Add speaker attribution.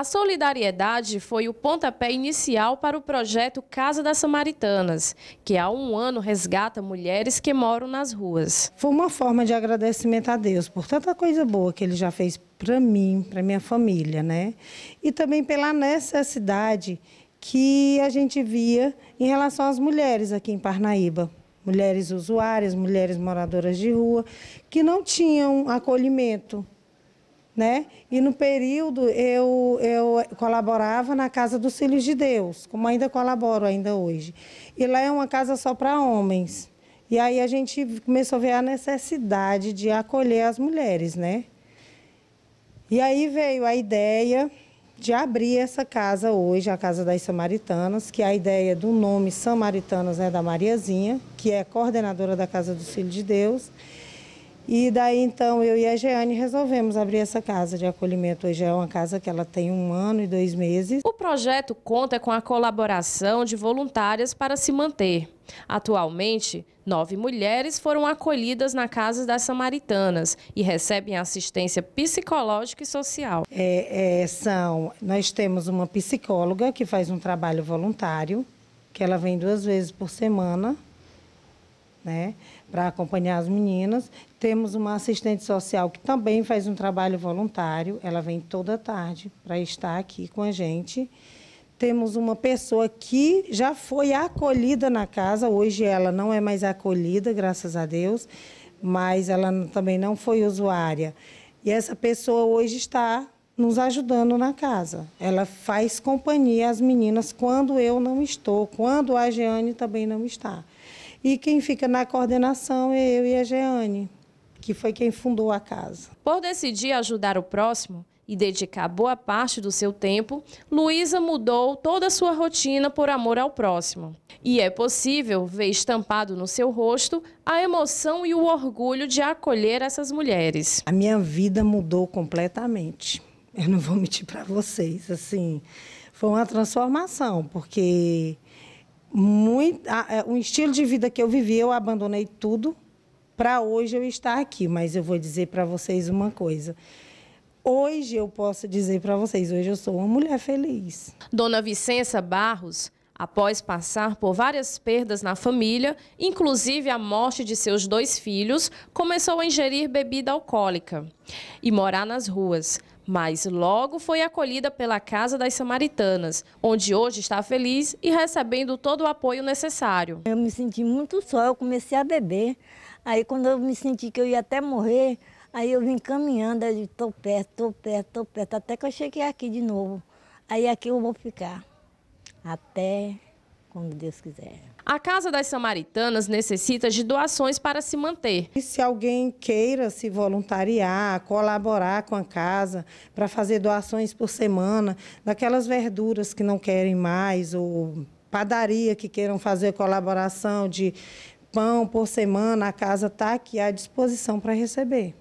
Speaker 1: A solidariedade foi o pontapé inicial para o projeto Casa das Samaritanas, que há um ano resgata mulheres que moram nas ruas. Foi uma forma de
Speaker 2: agradecimento a Deus por tanta coisa boa que ele já fez para mim, para minha família, né? E também pela necessidade que a gente via em relação às mulheres aqui em Parnaíba. Mulheres usuárias, mulheres moradoras de rua, que não tinham acolhimento né? E no período eu, eu colaborava na Casa dos Filhos de Deus, como ainda colaboro ainda hoje. E lá é uma casa só para homens. E aí a gente começou a ver a necessidade de acolher as mulheres, né? E aí veio a ideia de abrir essa casa hoje, a Casa das Samaritanas, que é a ideia do nome Samaritanas é né, da Mariazinha, que é coordenadora da Casa dos Filhos de Deus. E daí então eu e a Jeane resolvemos abrir essa casa de acolhimento. Hoje é uma casa que ela tem um
Speaker 1: ano e dois meses. O projeto conta com a colaboração de voluntárias para se manter. Atualmente, nove mulheres foram acolhidas na Casa das Samaritanas e recebem assistência psicológica e social. É, é, são,
Speaker 2: nós temos uma psicóloga que faz um trabalho voluntário, que ela vem duas vezes por semana né, para acompanhar as meninas. Temos uma assistente social que também faz um trabalho voluntário, ela vem toda tarde para estar aqui com a gente. Temos uma pessoa que já foi acolhida na casa, hoje ela não é mais acolhida, graças a Deus, mas ela também não foi usuária. E essa pessoa hoje está nos ajudando na casa. Ela faz companhia às meninas quando eu não estou, quando a Jeane também não está. E quem fica na coordenação é eu e a Jeane, que foi
Speaker 1: quem fundou a casa. Por decidir ajudar o próximo e dedicar boa parte do seu tempo, Luísa mudou toda a sua rotina por amor ao próximo. E é possível ver estampado no seu rosto a emoção e o orgulho de acolher essas mulheres.
Speaker 2: A minha vida mudou completamente. Eu não vou mentir para vocês, assim, foi uma transformação, porque muito, a, a, é, o estilo de vida que eu vivi, eu abandonei tudo para hoje eu estar aqui. Mas eu vou dizer para vocês uma coisa. Hoje eu posso dizer para vocês, hoje eu sou
Speaker 1: uma mulher feliz. Dona Vicença Barros, após passar por várias perdas na família, inclusive a morte de seus dois filhos, começou a ingerir bebida alcoólica e morar nas ruas mas logo foi acolhida pela Casa das Samaritanas, onde hoje está feliz e recebendo todo o apoio necessário. Eu me senti muito só, eu comecei a beber. Aí quando eu me senti que eu ia até
Speaker 2: morrer, aí eu vim caminhando, eu estou perto, estou perto, estou perto, até que eu cheguei aqui de novo. Aí aqui eu vou ficar. Até quando Deus quiser.
Speaker 1: A Casa das Samaritanas necessita de doações para se manter. E se alguém queira
Speaker 2: se voluntariar, colaborar com a casa para fazer doações por semana, daquelas verduras que não querem mais, ou padaria que queiram fazer colaboração de pão por semana, a casa está aqui à disposição para receber.